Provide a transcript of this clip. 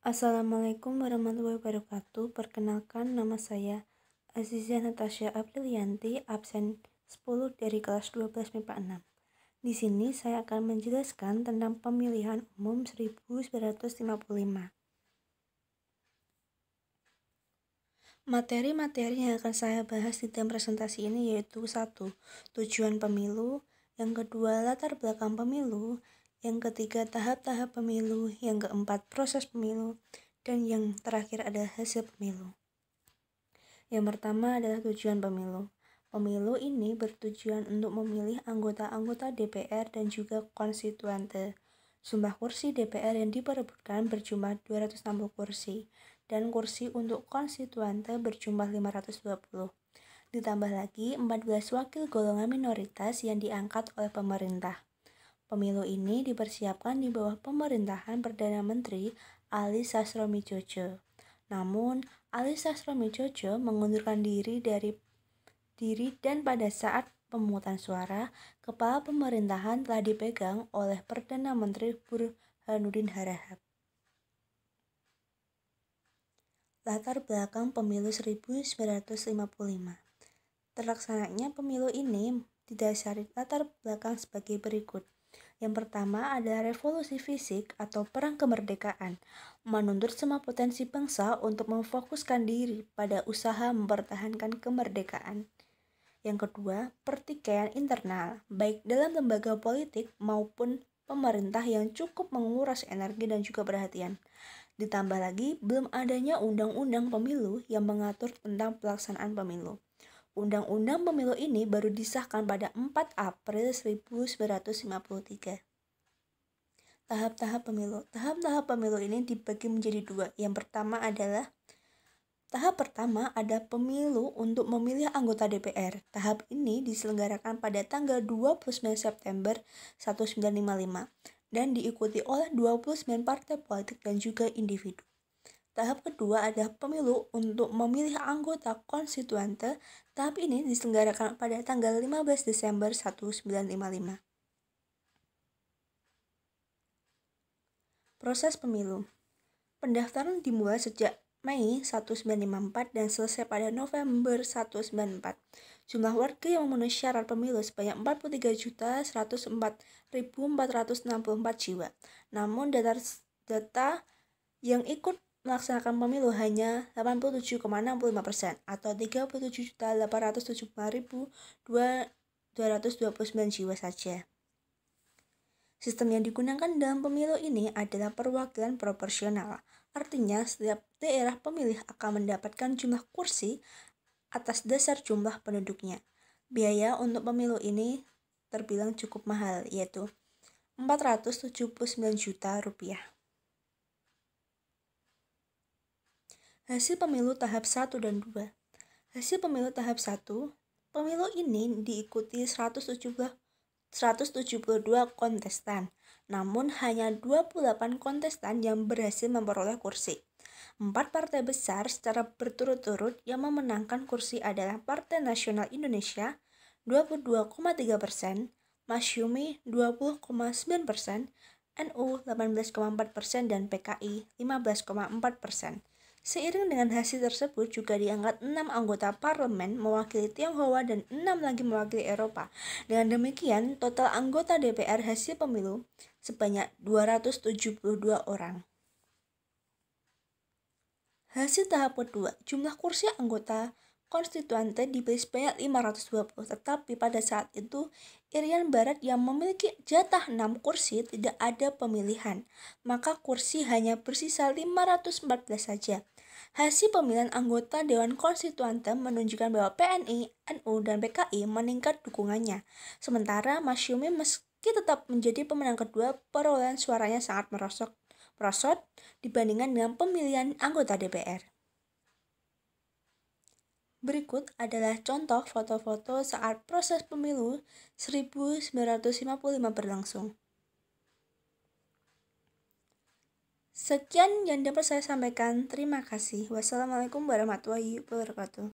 Assalamualaikum warahmatullahi wabarakatuh. Perkenalkan nama saya Azizia Natasha Aprilianti, absen 10 dari kelas 12 MIPA 6. Di sini saya akan menjelaskan tentang pemilihan umum 1955. Materi-materi yang akan saya bahas di dalam presentasi ini yaitu 1. Tujuan pemilu, yang kedua latar belakang pemilu, yang ketiga tahap-tahap pemilu, yang keempat proses pemilu, dan yang terakhir adalah hasil pemilu. Yang pertama adalah tujuan pemilu. Pemilu ini bertujuan untuk memilih anggota-anggota DPR dan juga konstituante. Jumlah kursi DPR yang diperebutkan berjumlah 260 kursi dan kursi untuk konstituante berjumlah 520. Ditambah lagi 14 wakil golongan minoritas yang diangkat oleh pemerintah. Pemilu ini dipersiapkan di bawah pemerintahan Perdana Menteri Ali Jojo. Namun, Ali Jojo mengundurkan diri dari diri dan pada saat pemungutan suara, kepala pemerintahan telah dipegang oleh Perdana Menteri Burhanuddin Harahap. Latar belakang pemilu 1955 Terlaksananya pemilu ini didasari latar belakang sebagai berikut. Yang pertama ada revolusi fisik atau perang kemerdekaan, menuntut semua potensi bangsa untuk memfokuskan diri pada usaha mempertahankan kemerdekaan. Yang kedua, pertikaian internal, baik dalam lembaga politik maupun pemerintah yang cukup menguras energi dan juga perhatian. Ditambah lagi, belum adanya undang-undang pemilu yang mengatur tentang pelaksanaan pemilu. Undang-Undang Pemilu ini baru disahkan pada 4 April 1953. Tahap-tahap pemilu. Tahap-tahap pemilu ini dibagi menjadi dua. Yang pertama adalah Tahap pertama ada pemilu untuk memilih anggota DPR. Tahap ini diselenggarakan pada tanggal 29 September 1955 dan diikuti oleh 29 partai politik dan juga individu. Tahap kedua adalah pemilu untuk memilih anggota konstituante. Tahap ini diselenggarakan pada tanggal 15 Desember 1955. Proses pemilu Pendaftaran dimulai sejak Mei 1954 dan selesai pada November 1994. Jumlah warga yang memenuhi syarat pemilu sebanyak 43.104.464 jiwa. Namun data, data yang ikut melaksanakan pemilu hanya 87,65 persen atau 37.875.229 jiwa saja. Sistem yang digunakan dalam pemilu ini adalah perwakilan proporsional. Artinya, setiap daerah pemilih akan mendapatkan jumlah kursi atas dasar jumlah penduduknya. Biaya untuk pemilu ini terbilang cukup mahal, yaitu 479 juta rupiah. Hasil pemilu tahap 1 dan 2. Hasil pemilu tahap 1, pemilu ini diikuti 170, 172 kontestan, namun hanya 28 kontestan yang berhasil memperoleh kursi. Empat partai besar secara berturut-turut yang memenangkan kursi adalah Partai Nasional Indonesia 22,3 persen, Masyumi 20,9 persen, NU 18,4 persen, dan PKI 15,4 persen. Seiring dengan hasil tersebut juga diangkat enam anggota parlemen mewakili Tionghoa dan enam lagi mewakili Eropa. Dengan demikian, total anggota DPR hasil pemilu sebanyak 272 orang. Hasil tahap kedua, jumlah kursi anggota konstituante dibeli sebanyak 520, tetapi pada saat itu Irian Barat yang memiliki jatah 6 kursi tidak ada pemilihan, maka kursi hanya bersisa 514 saja. Hasil pemilihan anggota Dewan Konstituante menunjukkan bahwa PNI, NU, dan PKI meningkat dukungannya. Sementara Masyumi meski tetap menjadi pemenang kedua, perolehan suaranya sangat merosot, merosot dibandingkan dengan pemilihan anggota DPR. Berikut adalah contoh foto-foto saat proses pemilu 1955 berlangsung. Sekian yang dapat saya sampaikan. Terima kasih. Wassalamualaikum warahmatullahi wabarakatuh.